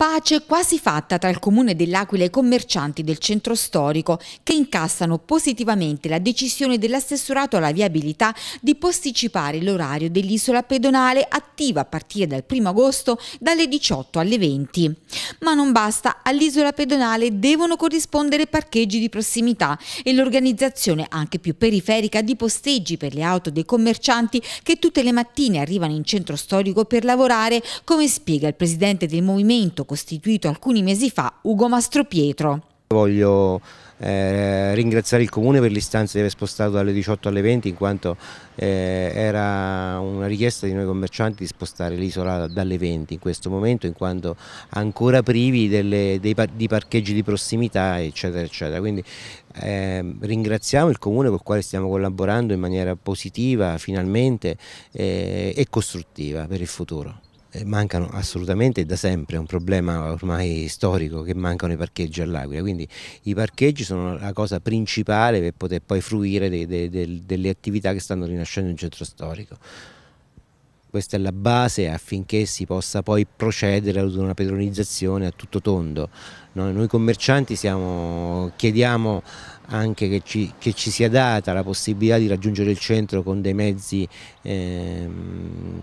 Pace quasi fatta tra il comune dell'Aquila e i commercianti del centro storico che incassano positivamente la decisione dell'assessorato alla viabilità di posticipare l'orario dell'isola pedonale attiva a partire dal 1 agosto dalle 18 alle 20. Ma non basta, all'isola pedonale devono corrispondere parcheggi di prossimità e l'organizzazione anche più periferica di posteggi per le auto dei commercianti che tutte le mattine arrivano in centro storico per lavorare, come spiega il presidente del movimento costituito alcuni mesi fa Ugo Mastro Pietro. Voglio eh, ringraziare il Comune per l'istanza di aver spostato dalle 18 alle 20 in quanto eh, era una richiesta di noi commercianti di spostare l'isola dalle 20 in questo momento in quanto ancora privi delle, dei, di parcheggi di prossimità eccetera eccetera quindi eh, ringraziamo il Comune col quale stiamo collaborando in maniera positiva finalmente eh, e costruttiva per il futuro. Eh, mancano assolutamente da sempre, è un problema ormai storico che mancano i parcheggi all'Aquila, quindi i parcheggi sono la cosa principale per poter poi fruire de, de, de, delle attività che stanno rinascendo in centro storico. Questa è la base affinché si possa poi procedere ad una padronizzazione a tutto tondo. Noi, noi commercianti siamo, chiediamo anche che ci, che ci, sia data la possibilità di raggiungere il centro con dei mezzi eh,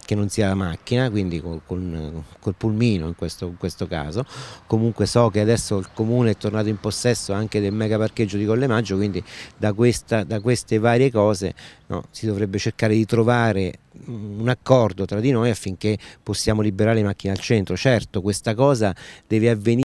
che non sia la macchina, quindi col, col, col pulmino in questo, in questo, caso. Comunque so che adesso il comune è tornato in possesso anche del mega parcheggio di Collemaggio, quindi da, questa, da queste varie cose no, si dovrebbe cercare di trovare un accordo tra di noi affinché possiamo liberare le macchine al centro. Certo, questa cosa deve avvenire